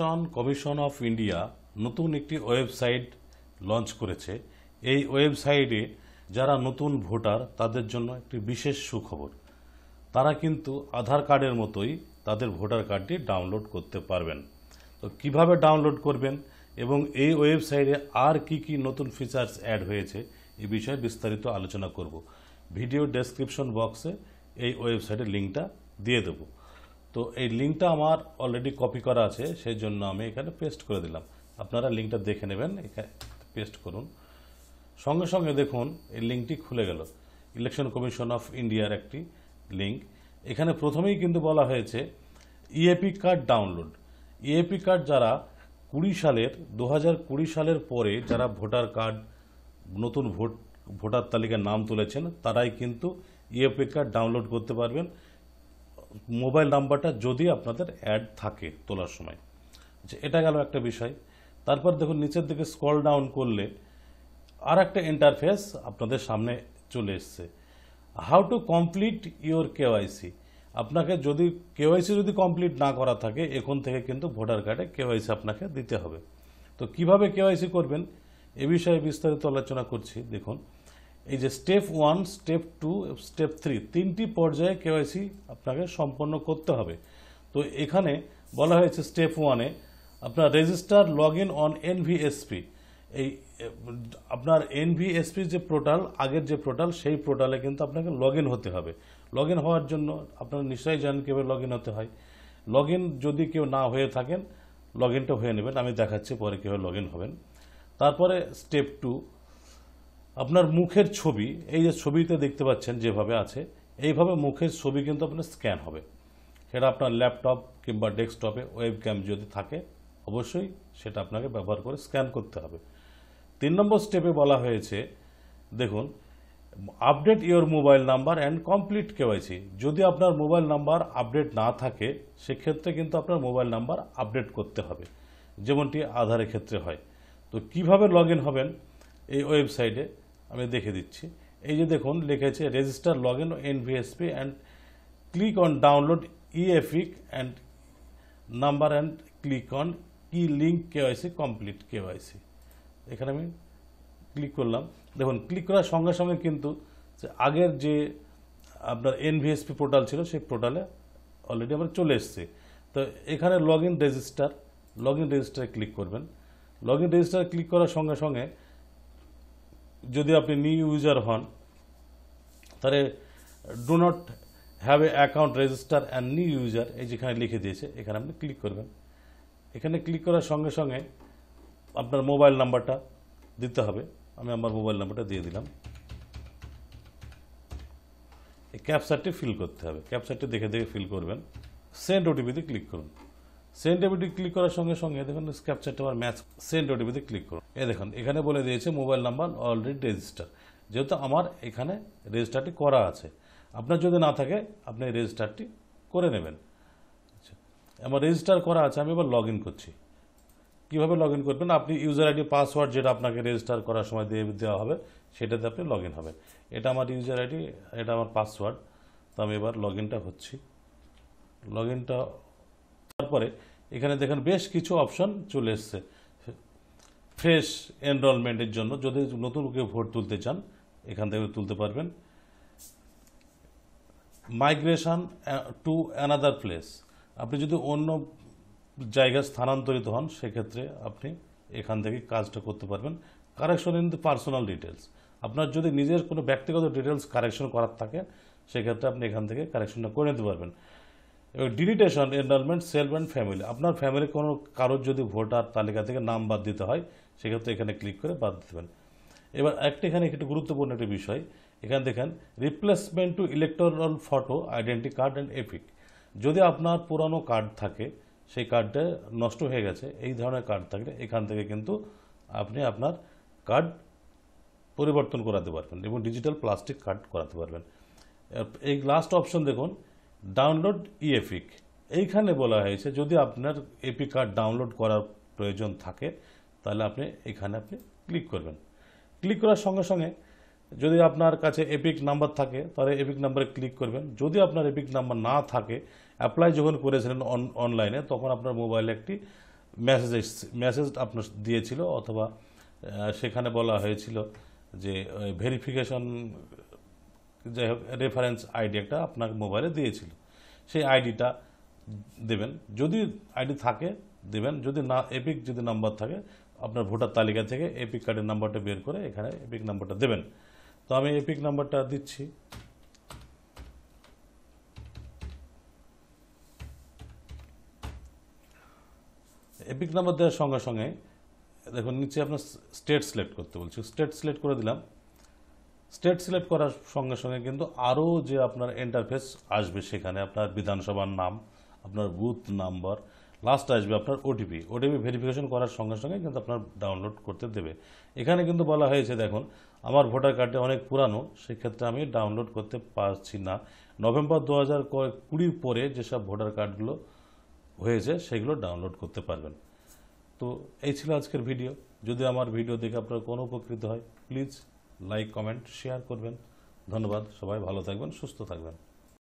election commission of India নতুন একটি website launch করেছে এই ওয়েবসাইটে যারা নতুন ভোটার তাদের জন্য একটি বিশেষ সুখবর তারা কিন্তু আধার কার্ডের মতোই তাদের ভোটার কার্ডটি ডাউনলোড করতে পারবেন তো কিভাবে ডাউনলোড করবেন এবং এই ওয়েবসাইটে আর কি কি নতুন ফিচার্স অ্যাড হয়েছে এ বিষয়ে বিস্তারিত আলোচনা করব ভিডিও ডেসক্রিপশন বক্সে এই ওয়েবসাইটের লিঙ্কটা দিয়ে দেবো তো এই লিঙ্কটা আমার অলরেডি কপি করা আছে সেই জন্য আমি এখানে পেস্ট করে দিলাম আপনারা লিঙ্কটা দেখে নেবেন এখানে পেস্ট করুন সঙ্গে সঙ্গে দেখুন এই লিঙ্কটি খুলে গেল ইলেকশন কমিশন অফ ইন্ডিয়ার একটি লিঙ্ক এখানে প্রথমেই কিন্তু বলা হয়েছে EPIC card download EPIC card যারা কুড়ি সালের দু কুড়ি সালের পরে যারা ভোটার কার্ড নতুন ভোট ভোটার তালিকায় নাম তুলেছেন তারাই কিন্তু ইএপি কার্ড ডাউনলোড করতে পারবেন মোবাইল নাম্বারটা যদি আপনাদের অ্যাড থাকে তোলার সময় আচ্ছা এটা গেল একটা বিষয় তারপর দেখুন নিচের দিকে স্ক্রল ডাউন করলে আর একটা ইন্টারফেস আপনাদের সামনে চলে এসছে how to complete your KYC আপনাকে যদি কেওয়াইসি যদি কমপ্লিট না করা থাকে এখন থেকে কিন্তু ভোটার কার্ডে কেওয়াইসি আপনাকে দিতে হবে তো কিভাবে কেওয়াইসি করবেন এ বিষয়ে বিস্তারিত আলোচনা করছি দেখুন এই যে step one step two step three তিনটি পর্যায়ে কেওয়াইসি আপনাকে সম্পন্ন করতে হবে তো এখানে বলা হয়েছে স্টেপ ওয়ানে আপনার register log in on NVSP এই আপনার এনভিএসপির যে পোর্টাল আগের যে পোর্টাল সেই পোর্টালে কিন্তু আপনাকে লগ হতে হবে লগ হওয়ার জন্য আপনারা নিশ্চয়ই জানেন কীভাবে লগ হতে হয় লগ যদি কেউ না হয়ে থাকেন লগ হয়ে নেবেন আমি দেখাচ্ছি পরে কীভাবে লগ হবেন তারপরে স্টেপ টু আপনার মুখের ছবি এই যে ছবিতে দেখতে পাচ্ছেন যেভাবে আছে এইভাবে মুখের ছবি কিন্তু আপনার স্ক্যান হবে সেটা আপনার ল্যাপটপ কিংবা ডেস্কটপে ওয়েব ক্যাম যদি থাকে অবশ্যই সেটা আপনাকে ব্যবহার করে স্ক্যান করতে হবে তিন নম্বর স্টেপে বলা হয়েছে দেখুন update your mobile number and complete KYC যদি আপনার মোবাইল নাম্বার আপডেট না থাকে সেক্ষেত্রে কিন্তু আপনার মোবাইল নাম্বার আপডেট করতে হবে যেমনটি আধারের ক্ষেত্রে হয় তো কিভাবে লগ হবেন এই ওয়েবসাইটে আমি দেখে দিচ্ছি এই যে দেখুন লিখেছে register log in NVSP and click on download EPIC and number and click on e link KYC complete KYC এখানে আমি ক্লিক করলাম দেখুন ক্লিক করার সঙ্গে সঙ্গে কিন্তু যে আগের যে আপনার এনভিএসপি পোর্টাল ছিল সেই পোর্টালে অলরেডি আমার চলে এসছে তো এখানে log in register log in রেজিস্টারে ক্লিক করবেন লগ ইন রেজিস্টারে ক্লিক করার সঙ্গে সঙ্গে যদি আপনি নিউ ইউজার হন তাহলে do not have a account register and new user এই যেখানে লিখে দিয়েছে এখানে আপনি ক্লিক করবেন এখানে ক্লিক করার সঙ্গে সঙ্গে আপনার মোবাইল নাম্বারটা দিতে হবে আমি আমার মোবাইল নাম্বারটা দিয়ে দিলাম এই ক্যাপসারটি ফিল করতে হবে ক্যাপসারটি দেখে দেখে ফিল করবেন সেন্ড ওটিপিতে ক্লিক করুন সেন্ড ওটিপি ক্লিক করার সঙ্গে সঙ্গে দেখুন ক্যাপচারটা আবার ম্যাচ সেন্ড ওটিপিতে ক্লিক করুন এ দেখুন এখানে বলে দিয়েছে মোবাইল নাম্বার অলরেডি রেজিস্টার যেহেতু আমার এখানে রেজিস্টারটি করা আছে আপনার যদি না থাকে আপনি রেজিস্টারটি করে নেবেন আচ্ছা, আমার রেজিস্টার করা আছে আমি এবার লগ করছি কীভাবে লগ ইন করবেন আপনি ইউজার আইডি পাসওয়ার্ড যেটা আপনাকে রেজিস্টার করার সময় দিয়ে দেওয়া হবে সেটাতে আপনি লগ ইন হবেন এটা আমার ইউজার আইডি এটা আমার পাসওয়ার্ড তো আমি এবার লগ ইনটা হচ্ছি লগ ইনটা তারপরে এখানে দেখেন বেশ কিছু অপশন চলে এসছে ফ্রেশ এনরোলমেন্টের জন্য যদি নতুন কেউ ভোট তুলতে চান এখান থেকে তুলতে পারবেন মাইগ্রেশন টু অ্যানাদার প্লেস আপনি যদি অন্য জায়গায় স্থানান্তরিত হন সেক্ষেত্রে আপনি এখান থেকে কাজটা করতে পারবেন correction in the personal details আপনার যদি নিজের কোনো ব্যক্তিগত ডিটেলস কারেকশন করার থাকে সেক্ষেত্রে আপনি এখান থেকে কারেকশনটা করে নিতে পারবেন এবং deletion enrolment self and family আপনার ফ্যামিলি কোনো কারোর যদি ভোটার তালিকা থেকে নাম বাদ দিতে হয় সেক্ষেত্রে এখানে ক্লিক করে বাদ দেবেন এবার একটা এখানে একটু গুরুত্বপূর্ণ একটি বিষয় এখানে দেখেন replacement to electoral photo identity card and EPIC যদি আপনার পুরানো কার্ড থাকে সেই কার্ডটা নষ্ট হয়ে গেছে এই ধরনের কার্ড থাকলে এখান থেকে কিন্তু আপনি আপনার কার্ড পরিবর্তন করাতে পারবেন এবং ডিজিটাল প্লাস্টিক কার্ড করাতে পারবেন এই লাস্ট অপশন দেখুন ডাউনলোড ইএপিক e এইখানে বলা হয়েছে যদি আপনার এপি কার্ড ডাউনলোড করার প্রয়োজন থাকে তাহলে আপনি এখানে আপনি ক্লিক করবেন ক্লিক করার সঙ্গে সঙ্গে যদি আপনার কাছে এপিক e নাম্বার থাকে তাহলে এপিক নাম্বারে ক্লিক করবেন যদি আপনার এপিক e নাম্বার না থাকে অ্যাপ্লাই যখন করেছিলেন অনলাইনে তখন আপনার মোবাইলে একটি মেসেজ মেসেজ আপনার দিয়েছিল অথবা সেখানে বলা হয়েছিল যে ভেরিফিকেশন যাই হোক রেফারেন্স আইডি একটা আপনার মোবাইলে দিয়েছিল সেই আইডিটা দেবেন যদি আইডি থাকে দেবেন যদি না এপিক যদি নাম্বার থাকে আপনার ভোটার তালিকা থেকে এপিক কার্ডের নাম্বারটা বের করে এখানে এপিক নাম্বারটা দেবেন তো আমি এপিক নাম্বারটা দিচ্ছি এপিক নাম্বার দেওয়ার সঙ্গে সঙ্গে দেখুন নিচে আপনার স্টেট সিলেক্ট করতে বলছি স্টেট সিলেক্ট করে দিলাম স্টেট সিলেক্ট করার সঙ্গে সঙ্গে কিন্তু আরও যে আপনার ইন্টারফেস আসবে সেখানে আপনার বিধানসভার নাম আপনার বুথ নাম্বার লাস্ট আসবে আপনার ওটিপি ওটিপি ভেরিফিকেশন করার সঙ্গে সঙ্গে কিন্তু আপনার ডাউনলোড করতে দেবে এখানে কিন্তু বলা হয়েছে দেখুন আমার ভোটার কার্ডটি অনেক পুরানো সেক্ষেত্রে আমি ডাউনলোড করতে পারছি না নভেম্বর দু হাজার কুড়ির পরে যেসব ভোটার কার্ডগুলো হয়েছে সেগুলো ডাউনলোড করতে পারবেন তো এই ছিল আজকের ভিডিও যদি আমার ভিডিও দেখে আপনার কোনো উপকৃত হয় প্লিজ লাইক কমেন্ট শেয়ার করবেন ধন্যবাদ সবাই ভালো থাকবেন সুস্থ থাকবেন